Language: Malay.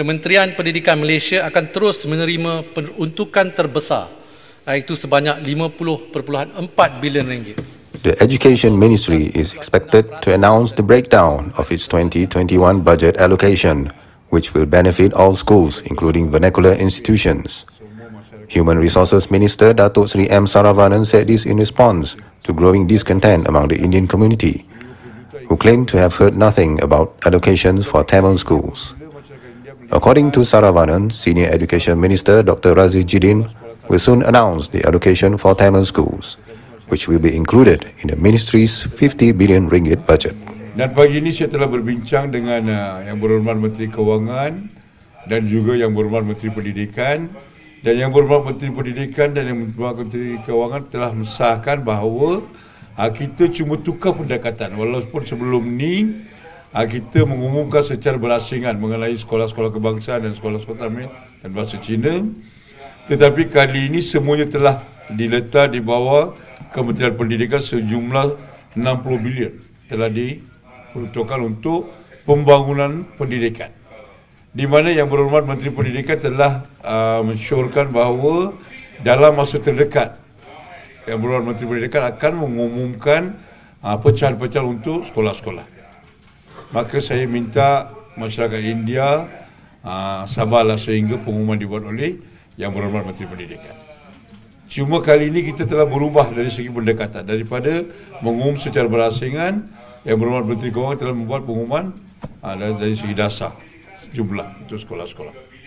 Kementerian Pendidikan Malaysia akan terus menerima peruntukan terbesar iaitu sebanyak 50.4 bilion ringgit. The Education Ministry is expected to announce the breakdown of its 2021 budget allocation which will benefit all schools including vernacular institutions. Human Resources Minister Datuk Seri M Saravanan said this in response to growing discontent among the Indian community who claim to have heard nothing about allocations for Tamil schools. According to Saravanan, Senior Education Minister Dr. Razi Jidin will soon announce the allocation for Tamil schools, which will be included in the ministry's 50 billion ringgit budget. Dan pagi ini saya telah berbincang dengan uh, yang berhormat Menteri Kewangan dan juga yang berhormat Menteri Pendidikan dan yang berhormat Menteri Pendidikan dan yang berhormat Menteri Kewangan telah mensahkan bahawa uh, kita cuma tukar pendekatan walaupun sebelum ini Ha, kita mengumumkan secara berasingan mengenai sekolah-sekolah kebangsaan dan sekolah-sekolah Tamil dan bahasa Cina. Tetapi kali ini semuanya telah diletak di bawah Kementerian Pendidikan sejumlah 60 bilion telah diperuntukkan untuk pembangunan pendidikan. Di mana yang berhormat Menteri Pendidikan telah uh, ah, mensyorkan bahawa dalam masa terdekat yang berhormat Menteri Pendidikan akan mengumumkan uh, pecahan-pecahan untuk sekolah-sekolah maka saya minta masyarakat India uh, sabarlah sehingga pengumuman dibuat oleh Yang Berhormat Menteri Pendidikan. Cuma kali ini kita telah berubah dari segi pendekatan daripada mengumum secara berasingan Yang Berhormat Menteri Kewangan telah membuat pengumuman uh, dari, dari segi dasar jumlah untuk sekolah-sekolah.